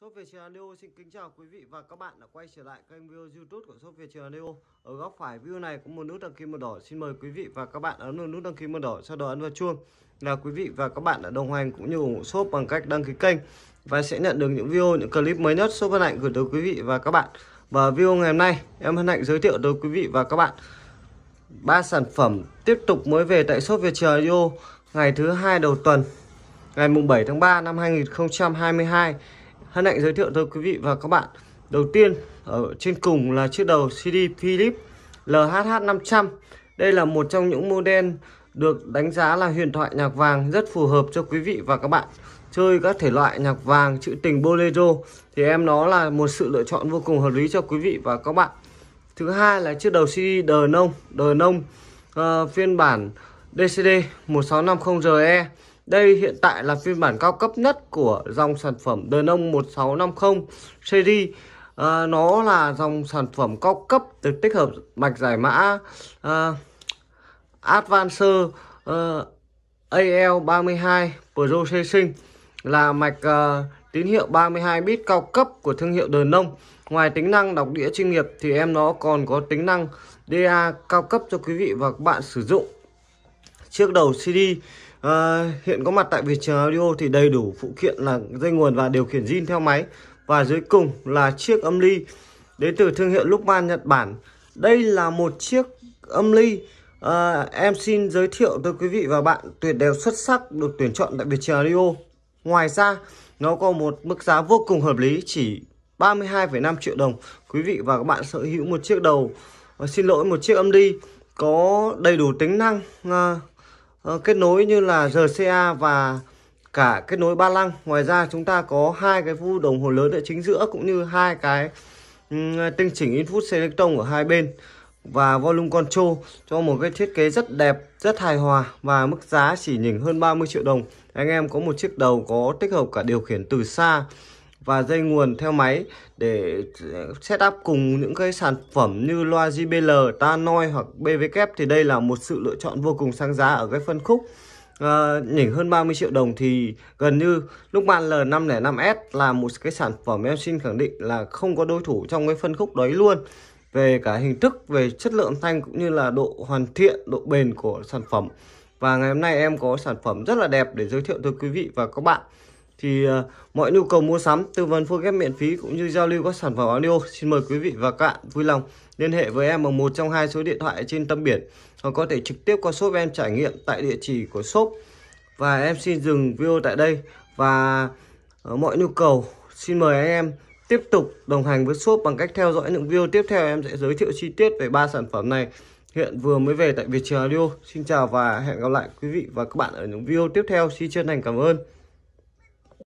Shop Việt Neo xin kính chào quý vị và các bạn đã quay trở lại kênh video YouTube của Shop Việt Neo. Ở góc phải video này có một nút đăng ký màu đỏ. Xin mời quý vị và các bạn ấn vào nút đăng ký màu đỏ sau đó ấn vào chuông là quý vị và các bạn đã đồng hành cũng như ủng hộ shop bằng cách đăng ký kênh và sẽ nhận được những video những clip mới nhất shop hân hạnh gửi tới quý vị và các bạn. Và video ngày hôm nay em hân hạnh giới thiệu tới quý vị và các bạn ba sản phẩm tiếp tục mới về tại shop Việt Neo ngày thứ hai đầu tuần ngày mùng 7 tháng 3 năm 2022 hân hạnh giới thiệu tới quý vị và các bạn đầu tiên ở trên cùng là chiếc đầu CD Philips LHH500 đây là một trong những model được đánh giá là huyền thoại nhạc vàng rất phù hợp cho quý vị và các bạn chơi các thể loại nhạc vàng trữ tình bolero thì em nó là một sự lựa chọn vô cùng hợp lý cho quý vị và các bạn thứ hai là chiếc đầu CD đờ nông đờ nông uh, phiên bản DCD 1650RE đây hiện tại là phiên bản cao cấp nhất của dòng sản phẩm Denon 1650 series. À, nó là dòng sản phẩm cao cấp được tích hợp mạch giải mã à, Advancer à, AL32 Pro sinh là mạch à, tín hiệu 32 bit cao cấp của thương hiệu nông Ngoài tính năng đọc đĩa chuyên nghiệp thì em nó còn có tính năng DA cao cấp cho quý vị và các bạn sử dụng. Trước đầu CD à, hiện có mặt tại trường Audio thì đầy đủ phụ kiện là dây nguồn và điều khiển zin theo máy và dưới cùng là chiếc âm ly đến từ thương hiệu Lukman Nhật Bản đây là một chiếc âm ly à, em xin giới thiệu tới quý vị và bạn tuyệt đẹp xuất sắc được tuyển chọn tại trường Audio ngoài ra nó có một mức giá vô cùng hợp lý chỉ 32,5 triệu đồng quý vị và các bạn sở hữu một chiếc đầu à, xin lỗi một chiếc âm ly có đầy đủ tính năng à, Ờ, kết nối như là RCA và cả kết nối ba lăng ngoài ra chúng ta có hai cái vu đồng hồ lớn ở chính giữa cũng như hai cái ừ, tinh chỉnh input selectron ở hai bên và volume control cho một cái thiết kế rất đẹp rất hài hòa và mức giá chỉ nhỉnh hơn 30 triệu đồng anh em có một chiếc đầu có tích hợp cả điều khiển từ xa và dây nguồn theo máy để ờ, setup cùng những cái sản phẩm như loa JBL, Tanoi hoặc BVK thì đây là một sự lựa chọn vô cùng sang giá ở cái phân khúc uh, nhỉnh hơn 30 triệu đồng thì gần như lúc bạn L505S là một cái sản phẩm em xin khẳng định là không có đối thủ trong cái phân khúc đấy luôn về cả hình thức, về chất lượng thanh cũng như là độ hoàn thiện, độ bền của sản phẩm và ngày hôm nay em có sản phẩm rất là đẹp để giới thiệu tới quý vị và các bạn thì uh, mọi nhu cầu mua sắm, tư vấn phôi ghép miễn phí cũng như giao lưu các sản phẩm audio, xin mời quý vị và các bạn vui lòng liên hệ với em ở một trong hai số điện thoại trên tâm biển hoặc có thể trực tiếp qua shop em trải nghiệm tại địa chỉ của shop. Và em xin dừng video tại đây và uh, mọi nhu cầu xin mời anh em tiếp tục đồng hành với shop bằng cách theo dõi những video tiếp theo em sẽ giới thiệu chi tiết về ba sản phẩm này hiện vừa mới về tại Việt Audio. Xin chào và hẹn gặp lại quý vị và các bạn ở những video tiếp theo. Xin chân thành cảm ơn.